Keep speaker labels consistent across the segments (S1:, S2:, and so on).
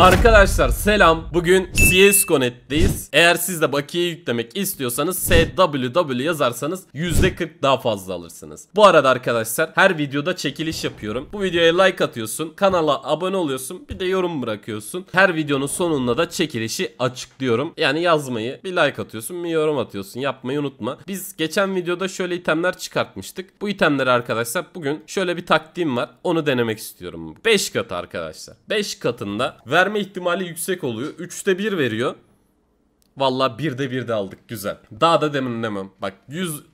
S1: Arkadaşlar selam. Bugün CSGO.net'teyiz. Eğer siz de bakiye yüklemek istiyorsanız SWW yazarsanız %40 daha fazla alırsınız. Bu arada arkadaşlar her videoda çekiliş yapıyorum. Bu videoya like atıyorsun, kanala abone oluyorsun, bir de yorum bırakıyorsun. Her videonun sonunda da çekilişi açıklıyorum. Yani yazmayı, bir like atıyorsun, bir yorum atıyorsun. Yapmayı unutma. Biz geçen videoda şöyle itemler çıkartmıştık. Bu itemleri arkadaşlar bugün şöyle bir taktiğim var. Onu denemek istiyorum. 5 katı arkadaşlar. 5 katında ver verme ihtimali yüksek oluyor. 3'te 1 veriyor. Valla bir de bir de aldık güzel. Daha da deminemem. Bak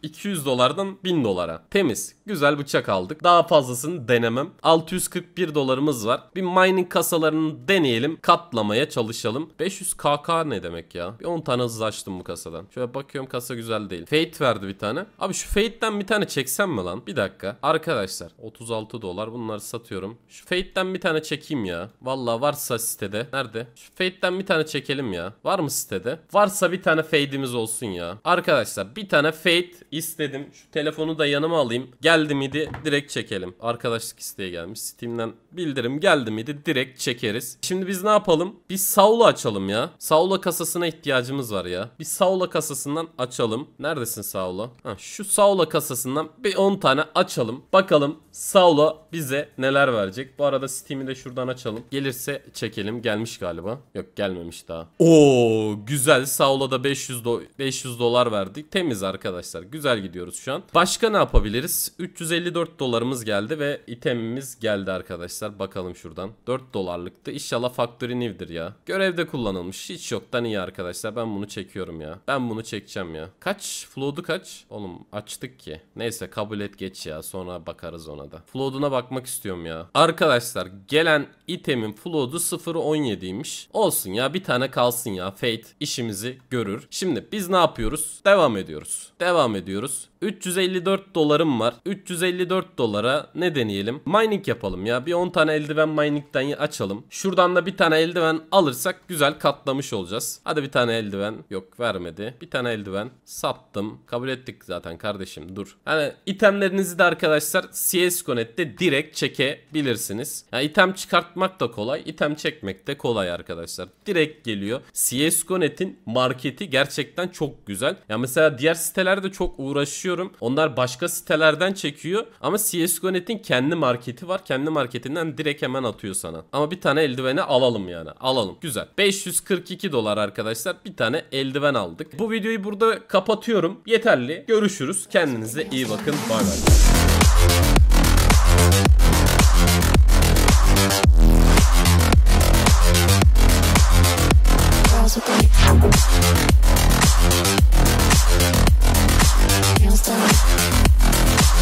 S1: 100-200 dolardan 1000 dolara. Temiz. Güzel bıçak aldık. Daha fazlasını denemem. 641 dolarımız var. Bir mining kasalarını deneyelim. Katlamaya çalışalım. 500 KK ne demek ya? Bir 10 tane hızlı açtım bu kasadan. Şöyle bakıyorum kasa güzel değil. Fate verdi bir tane. Abi şu Fate'den bir tane çeksem mi lan? Bir dakika. Arkadaşlar 36 dolar bunları satıyorum. Şu Fate'den bir tane çekeyim ya. Valla varsa sitede. Nerede? Şu Fate'den bir tane çekelim ya. Var mı sitede? Varsa bir tane fade'imiz olsun ya. Arkadaşlar bir tane fade istedim. Şu telefonu da yanıma alayım. Geldi miydi direkt çekelim. Arkadaşlık isteği gelmiş. Steam'den bildirim geldi miydi direkt çekeriz. Şimdi biz ne yapalım? Bir Saul'u açalım ya. Saul'a kasasına ihtiyacımız var ya. Bir Saul'a kasasından açalım. Neredesin Saul'a? Şu Saul'a kasasından bir 10 tane açalım. Bakalım Saul'a bize neler verecek. Bu arada Steam'i de şuradan açalım. Gelirse çekelim. Gelmiş galiba. Yok gelmemiş daha. Oo güzel Güzel. Saul'a da 500, do 500 dolar verdik. Temiz arkadaşlar. Güzel gidiyoruz şu an. Başka ne yapabiliriz? 354 dolarımız geldi ve itemimiz geldi arkadaşlar. Bakalım şuradan. 4 dolarlıktı. İnşallah factory new'dir ya. Görevde kullanılmış. Hiç yoktan iyi arkadaşlar. Ben bunu çekiyorum ya. Ben bunu çekeceğim ya. Kaç? Flood'u kaç? Oğlum açtık ki. Neyse kabul et geç ya. Sonra bakarız ona da. Flood'una bakmak istiyorum ya. Arkadaşlar gelen itemin flood'u 0.17'ymiş. Olsun ya. Bir tane kalsın ya. Fate. işim işimizi görür. Şimdi biz ne yapıyoruz? Devam ediyoruz. Devam ediyoruz. 354 dolarım var. 354 dolara ne deneyelim? Mining yapalım ya. Bir 10 tane eldiven miningden açalım. Şuradan da bir tane eldiven alırsak güzel katlamış olacağız. Hadi bir tane eldiven. Yok vermedi. Bir tane eldiven. Sattım. Kabul ettik zaten kardeşim dur. Hani itemlerinizi de arkadaşlar CSGO.net'te direkt çekebilirsiniz. Yani item çıkartmak da kolay. item çekmek de kolay arkadaşlar. Direkt geliyor. CSGO.net'in marketi gerçekten çok güzel. Ya mesela diğer sitelerde çok uğraşıyorum. Onlar başka sitelerden çekiyor ama CS:GO.net'in kendi marketi var. Kendi marketinden direkt hemen atıyor sana. Ama bir tane eldiveni alalım yani. Alalım. Güzel. 542 dolar arkadaşlar. Bir tane eldiven aldık. Bu videoyu burada kapatıyorum. Yeterli. Görüşürüz. Kendinize iyi bakın. Bay bay.